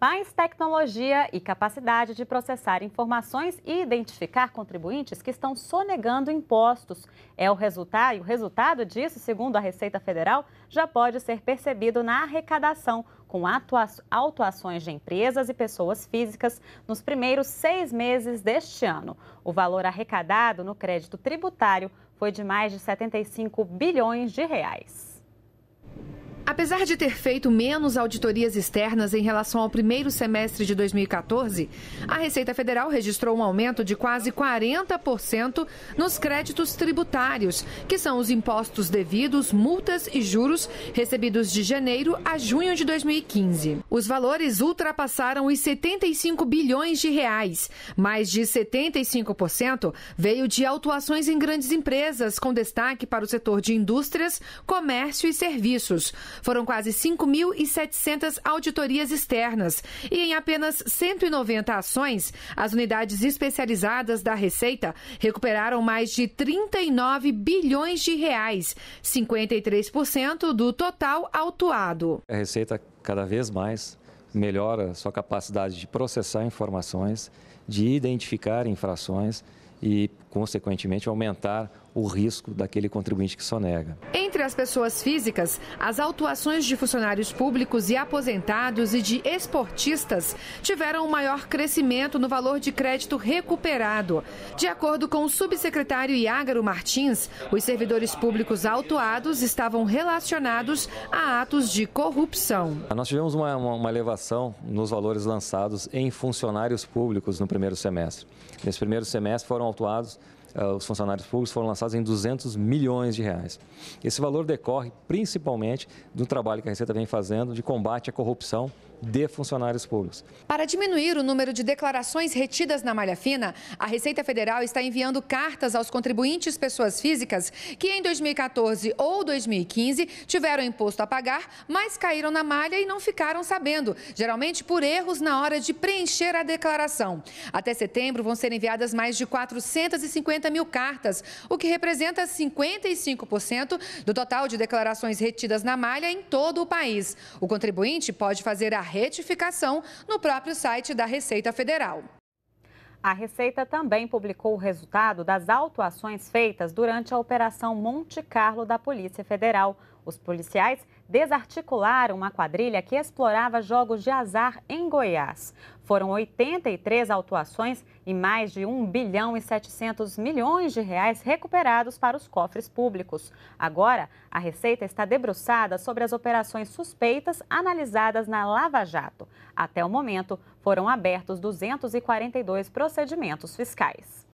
mais tecnologia e capacidade de processar informações e identificar contribuintes que estão sonegando impostos. É o resultado, e o resultado disso, segundo a Receita Federal, já pode ser percebido na arrecadação, com autuações de empresas e pessoas físicas nos primeiros seis meses deste ano. O valor arrecadado no crédito tributário foi de mais de 75 bilhões de reais. Apesar de ter feito menos auditorias externas em relação ao primeiro semestre de 2014, a Receita Federal registrou um aumento de quase 40% nos créditos tributários, que são os impostos devidos, multas e juros recebidos de janeiro a junho de 2015. Os valores ultrapassaram os 75 bilhões de reais. Mais de 75% veio de autuações em grandes empresas, com destaque para o setor de indústrias, comércio e serviços. Foram quase 5.700 auditorias externas e em apenas 190 ações, as unidades especializadas da Receita recuperaram mais de 39 bilhões de reais, 53% do total autuado. A Receita cada vez mais melhora sua capacidade de processar informações, de identificar infrações e, consequentemente, aumentar o risco daquele contribuinte que só nega. Entre as pessoas físicas, as autuações de funcionários públicos e aposentados e de esportistas tiveram um maior crescimento no valor de crédito recuperado. De acordo com o subsecretário Iágaro Martins, os servidores públicos autuados estavam relacionados a atos de corrupção. Nós tivemos uma, uma, uma elevação nos valores lançados em funcionários públicos no primeiro semestre. Nesse primeiro semestre foram autuados é, os funcionários públicos foram lançados em 200 milhões de reais. Esse valor decorre principalmente do trabalho que a Receita vem fazendo de combate à corrupção de funcionários públicos. Para diminuir o número de declarações retidas na malha fina, a Receita Federal está enviando cartas aos contribuintes pessoas físicas que em 2014 ou 2015 tiveram imposto a pagar, mas caíram na malha e não ficaram sabendo, geralmente por erros na hora de preencher a declaração. Até setembro vão ser enviadas mais de 450 150 mil cartas, o que representa 55% do total de declarações retidas na malha em todo o país. O contribuinte pode fazer a retificação no próprio site da Receita Federal. A Receita também publicou o resultado das autuações feitas durante a Operação Monte Carlo da Polícia Federal. Os policiais desarticularam uma quadrilha que explorava jogos de azar em Goiás. Foram 83 autuações e mais de 1 bilhão e 700 milhões de reais recuperados para os cofres públicos. Agora, a Receita está debruçada sobre as operações suspeitas analisadas na Lava Jato. Até o momento, foram abertos 242 procedimentos fiscais.